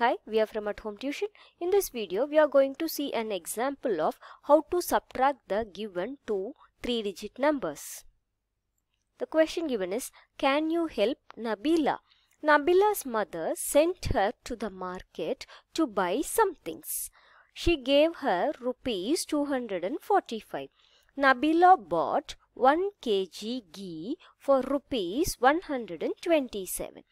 Hi, we are from At Home Tuition. In this video, we are going to see an example of how to subtract the given two three-digit numbers. The question given is, can you help Nabila? Nabila's mother sent her to the market to buy some things. She gave her rupees 245. Nabila bought 1 kg ghee for rupees 127.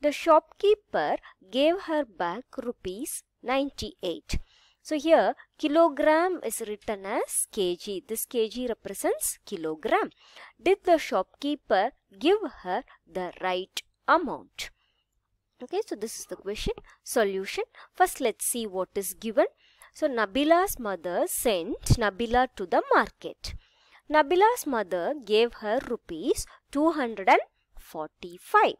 The shopkeeper gave her back rupees 98. So here kilogram is written as kg. This kg represents kilogram. Did the shopkeeper give her the right amount? Okay, so this is the question solution. First, let's see what is given. So Nabila's mother sent Nabila to the market. Nabila's mother gave her rupees 245.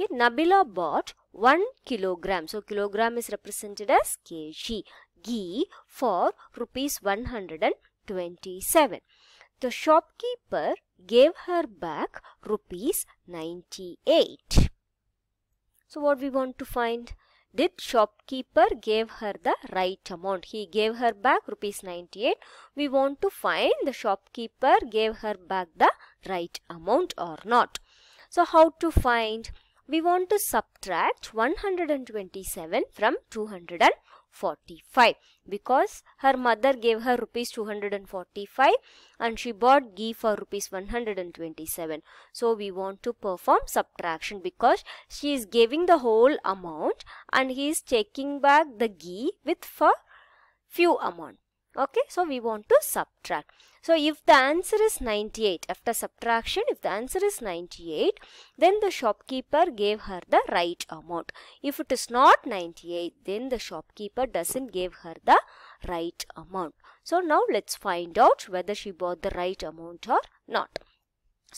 Okay, Nabila bought 1 kilogram. So, kilogram is represented as kg. Ghee for rupees 127. The shopkeeper gave her back rupees 98. So, what we want to find? Did shopkeeper gave her the right amount? He gave her back rupees 98. We want to find the shopkeeper gave her back the right amount or not. So, how to find? we want to subtract 127 from 245 because her mother gave her rupees 245 and she bought ghee for rupees 127 so we want to perform subtraction because she is giving the whole amount and he is taking back the ghee with for few amount okay so we want to subtract so if the answer is 98 after subtraction if the answer is 98 then the shopkeeper gave her the right amount if it is not 98 then the shopkeeper doesn't give her the right amount so now let's find out whether she bought the right amount or not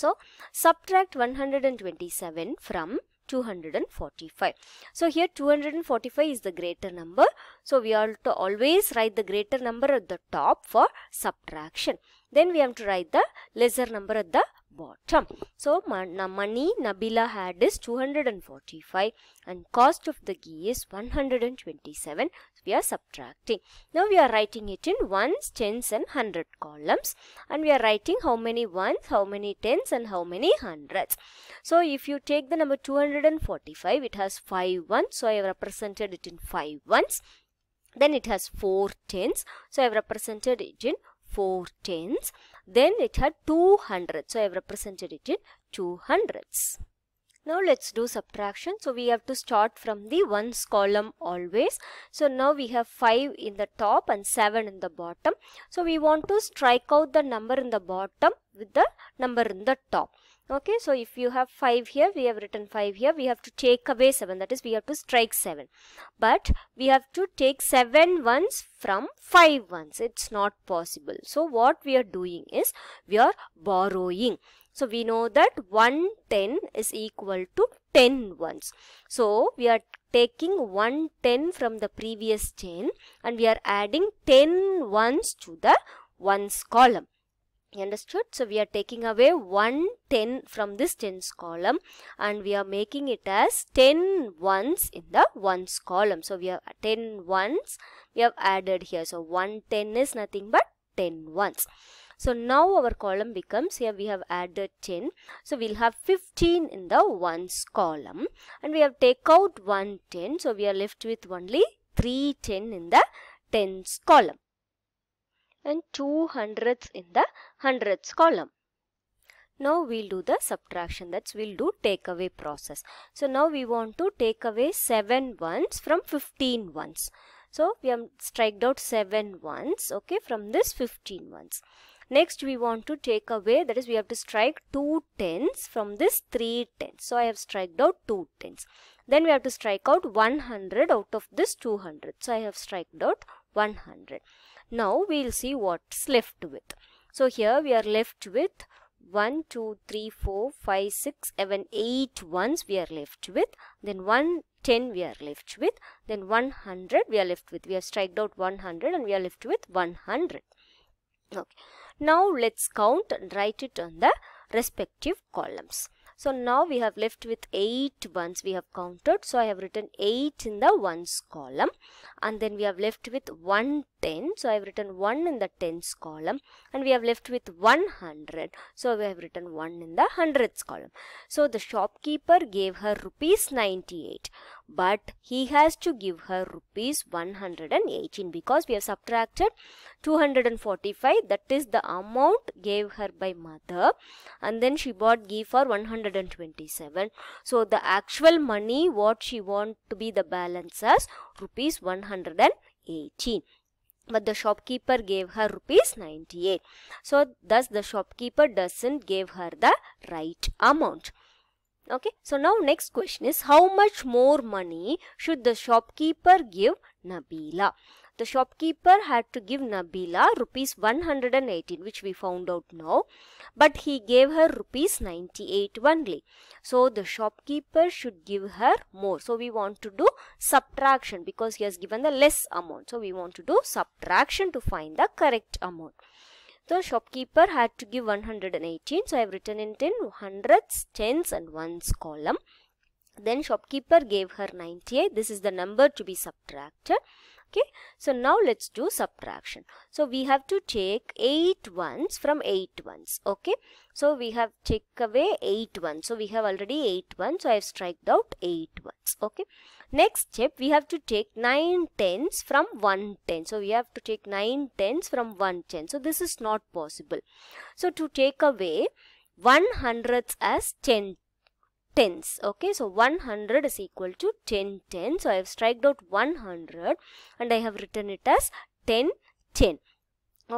so subtract 127 from 245. So here 245 is the greater number. So we are to always write the greater number at the top for subtraction. Then we have to write the lesser number at the bottom. So money Nabila had is 245 and cost of the ghee is 127. So we are subtracting. Now we are writing it in ones, tens and hundred columns and we are writing how many ones, how many tens and how many hundreds. So if you take the number 245 it has 5 ones so I have represented it in 5 ones. Then it has 4 tens so I have represented it in Four tens, Then it had two hundred. So I have represented it in 2 hundreds. Now let's do subtraction. So we have to start from the ones column always. So now we have 5 in the top and 7 in the bottom. So we want to strike out the number in the bottom with the number in the top okay so if you have 5 here we have written 5 here we have to take away 7 that is we have to strike 7 but we have to take 7 ones from 5 ones it's not possible so what we are doing is we are borrowing so we know that 110 is equal to 10 ones so we are taking 110 from the previous chain and we are adding 10 ones to the ones column understood so we are taking away 1 10 from this tens column and we are making it as 10 ones in the ones column so we have 10 ones we have added here so 1 10 is nothing but 10 ones so now our column becomes here we have added 10 so we'll have 15 in the ones column and we have take out 1 10 so we are left with only 3 10 in the tens column and 2 hundredths in the hundreds column. Now we'll do the subtraction that's we'll do takeaway process. So now we want to take away 7 ones from 15 ones. So we have striked out 7 ones okay from this 15 ones. Next we want to take away that is we have to strike 2 tens from this 3 tens. So I have striked out 2 tens. Then we have to strike out 100 out of this 200. So I have striked out 100. Now we'll see what's left with. So here we are left with 1, 2, 3, 4, 5, 6, 7, 8 ones we are left with. Then 110 we are left with. Then 100 we are left with. We have striked out 100 and we are left with 100. Okay. Now let's count and write it on the respective columns. So now we have left with 8 ones we have counted. So I have written 8 in the ones column and then we have left with 1 10 so I have written 1 in the tens column and we have left with 100 so we have written 1 in the hundreds column so the shopkeeper gave her rupees 98 but he has to give her rupees 118 because we have subtracted 245 that is the amount gave her by mother and then she bought ghee for 127 so the actual money what she want to be the balance as rupees 118 but the shopkeeper gave her rupees 98 so thus the shopkeeper doesn't give her the right amount okay so now next question is how much more money should the shopkeeper give nabila the shopkeeper had to give Nabila rupees 118 which we found out now but he gave her rupees 98 only. So the shopkeeper should give her more. So we want to do subtraction because he has given the less amount. So we want to do subtraction to find the correct amount. The shopkeeper had to give 118. So I have written in ten tens and ones column. Then shopkeeper gave her 98. This is the number to be subtracted okay so now let's do subtraction so we have to take 8 ones from 8 ones okay so we have take away 8 ones so we have already 8 ones so I have striked out 8 ones okay next step we have to take 9 tens from 1 ten so we have to take 9 tens from 1 ten so this is not possible so to take away 1 hundredths as 10 tens okay so 100 is equal to 10 10 so I have striked out 100 and I have written it as 10 10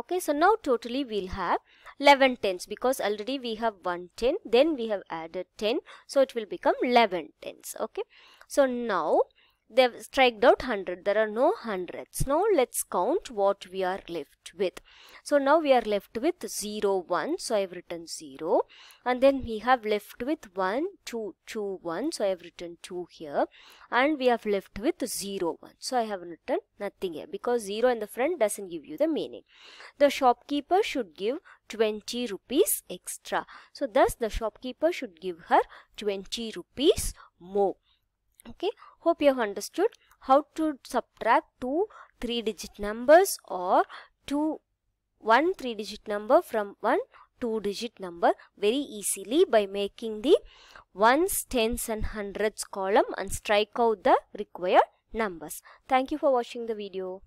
okay so now totally we'll have 11 tens because already we have 1 10 then we have added 10 so it will become 11 tens okay so now they've striked out 100 there are no hundreds now let's count what we are left with so now we are left with 0 1 so i've written 0 and then we have left with 1 2 2 1 so i've written 2 here and we have left with 0 1 so i have written nothing here because 0 in the front doesn't give you the meaning the shopkeeper should give 20 rupees extra so thus the shopkeeper should give her 20 rupees more okay hope you have understood how to subtract two three digit numbers or two one three digit number from one two digit number very easily by making the ones tens and hundreds column and strike out the required numbers thank you for watching the video